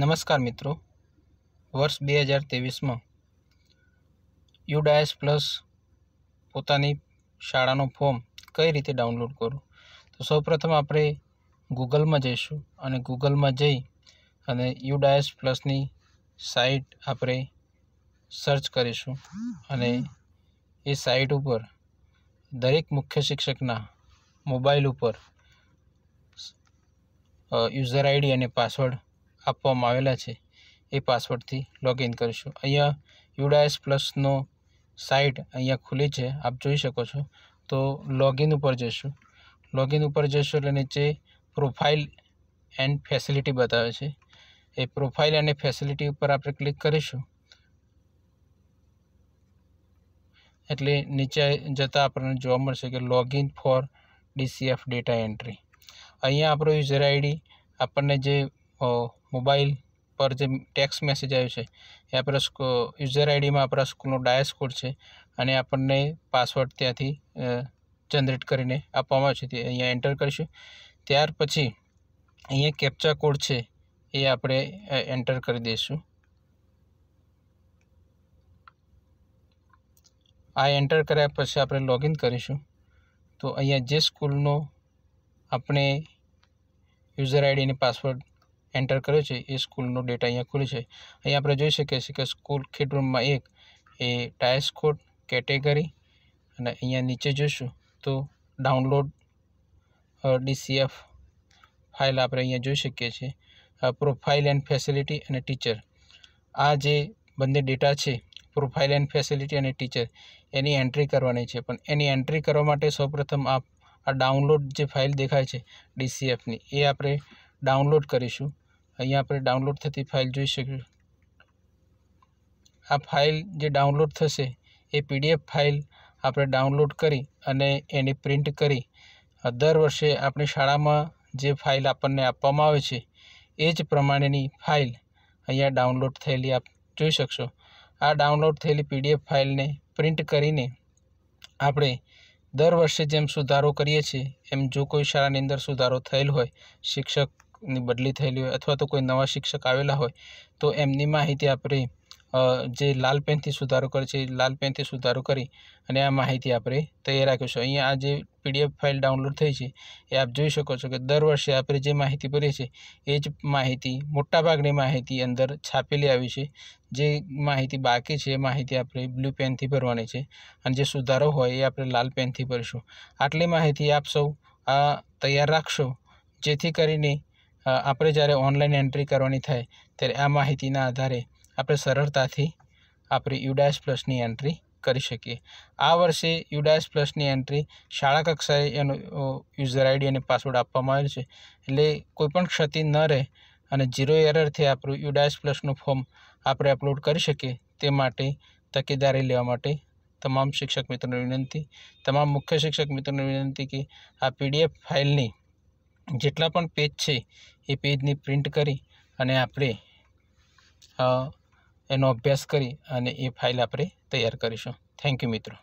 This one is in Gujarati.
નમસ્કાર મિત્રો વર્ષ બે હજાર ત્રેવીસમાં યુડાયસ પ્લસ પોતાની શાળાનું ફોર્મ કઈ રીતે ડાઉનલોડ કરવું તો સૌપ્રથમ આપણે ગૂગલમાં જઈશું અને ગૂગલમાં જઈ અને યુડાયસ પ્લસની સાઇટ આપણે સર્ચ કરીશું અને એ સાઇટ ઉપર દરેક મુખ્ય શિક્ષકના મોબાઈલ ઉપર યુઝર આઈડી અને પાસવર્ડ આપવામાં આવેલા છે એ પાસવર્ડથી લોગિન કરીશું અહીંયા યુડાએસ પ્લસનો સાઇટ અહીંયા ખુલી છે આપ જોઈ શકો છો તો લોગિન ઉપર જઈશું લોગિન ઉપર જઈશું એટલે નીચે પ્રોફાઇલ એન્ડ ફેસિલિટી બતાવે છે એ પ્રોફાઇલ એન્ડ ફેસિલિટી ઉપર આપણે ક્લિક કરીશું એટલે નીચે જતાં આપણને જોવા મળશે કે login for DCF data entry અહીંયા આપણો યુઝર આઈડી આપણને જે મોબાઈલ પર જે ટેક્સ મેસેજ આવ્યો છે એ આપણા યુઝર આઈડીમાં આપણા સ્કૂલનો ડાયસ કોડ છે અને આપણને પાસવર્ડ ત્યાંથી જનરેટ કરીને આપવામાં આવે છે તે અહીંયા એન્ટર કરીશું ત્યાર પછી અહીંયા કેપ્ચા કોડ છે એ આપણે એન્ટર કરી દઈશું આ એન્ટર કર્યા પછી આપણે લોગિન કરીશું તો અહીંયા જે સ્કૂલનો આપણે યુઝર આઈડી અને પાસવર્ડ એન્ટર કર્યો છે એ સ્કૂલનો ડેટા અહીંયા ખુલે છે અહીંયા આપણે જોઈ શકીએ છીએ કે સ્કૂલ ખેડરૂમમાં એક એ ટાયસ કોડ કેટેગરી અને અહીંયા નીચે જોઈશું તો ડાઉનલોડ ડીસીએફ ફાઇલ આપણે અહીંયા જોઈ શકીએ છીએ પ્રોફાઇલ એન્ડ ફેસિલિટી અને ટીચર આ જે બંને ડેટા છે પ્રોફાઇલ એન્ડ ફેસિલિટી અને ટીચર એની એન્ટ્રી કરવાની છે પણ એની એન્ટ્રી કરવા માટે સૌપ્રથમ આ આ ડાઉનલોડ જે ફાઇલ દેખાય છે ડીસીએફની એ આપણે ડાઉનલોડ કરીશું અહીંયા આપણે ડાઉનલોડ થતી ફાઇલ જોઈ શકીશું આ ફાઇલ જે ડાઉનલોડ થશે એ પીડીએફ ફાઇલ આપણે ડાઉનલોડ કરી અને એની પ્રિન્ટ કરી દર વર્ષે આપણી શાળામાં જે ફાઇલ આપણને આપવામાં આવે છે એ જ પ્રમાણેની ફાઇલ અહીંયા ડાઉનલોડ થયેલી આપ જોઈ શકશો આ ડાઉનલોડ થયેલી પીડીએફ ફાઇલને પ્રિન્ટ કરીને આપણે દર વર્ષે જેમ સુધારો કરીએ છીએ એમ જો કોઈ શાળાની અંદર સુધારો થયેલ હોય શિક્ષક ની બદલી થયેલી હોય અથવા તો કોઈ નવા શિક્ષક આવેલા હોય તો એમની માહિતી આપણે જે લાલ પેનથી સુધારો કરે છે લાલ પેનથી સુધારો કરી અને આ માહિતી આપણે તૈયાર રાખીશું અહીંયા આ જે પીડીએફ ફાઇલ ડાઉનલોડ થઈ છે એ આપ જોઈ શકો છો કે દર વર્ષે આપણે જે માહિતી ભરીએ છીએ એ જ માહિતી મોટાભાગની માહિતી અંદર છાપેલી આવી છે જે માહિતી બાકી છે એ માહિતી આપણે બ્લુ પેનથી ભરવાની છે અને જે સુધારો હોય એ આપણે લાલ પેનથી ભરીશું આટલી માહિતી આપ સૌ આ તૈયાર રાખશો જેથી કરીને આપણે જ્યારે ઓનલાઈન એન્ટ્રી કરવાની થાય ત્યારે આ માહિતીના આધારે આપણે સરળતાથી આપણી યુડાયસ પ્લસની એન્ટ્રી કરી શકીએ આ વર્ષે યુડાયસ પ્લસની એન્ટ્રી શાળા કક્ષાએ એનો યુઝર આઈડી અને પાસવર્ડ આપવામાં આવેલ છે એટલે કોઈપણ ક્ષતિ ન રહે અને ઝીરો એરરથી આપણું યુડાયસ પ્લસનું ફોર્મ આપણે અપલોડ કરી શકીએ તે માટે તકેદારી લેવા માટે તમામ શિક્ષક મિત્રોને વિનંતી તમામ મુખ્ય શિક્ષક મિત્રોને વિનંતી કે આ પીડીએફ ફાઇલની જેટલા પણ પેજ છે એ પેજની પ્રિન્ટ કરી અને આપણે એનો અભ્યાસ કરી અને એ ફાઇલ આપણે તૈયાર કરીશું થેન્ક યુ મિત્રો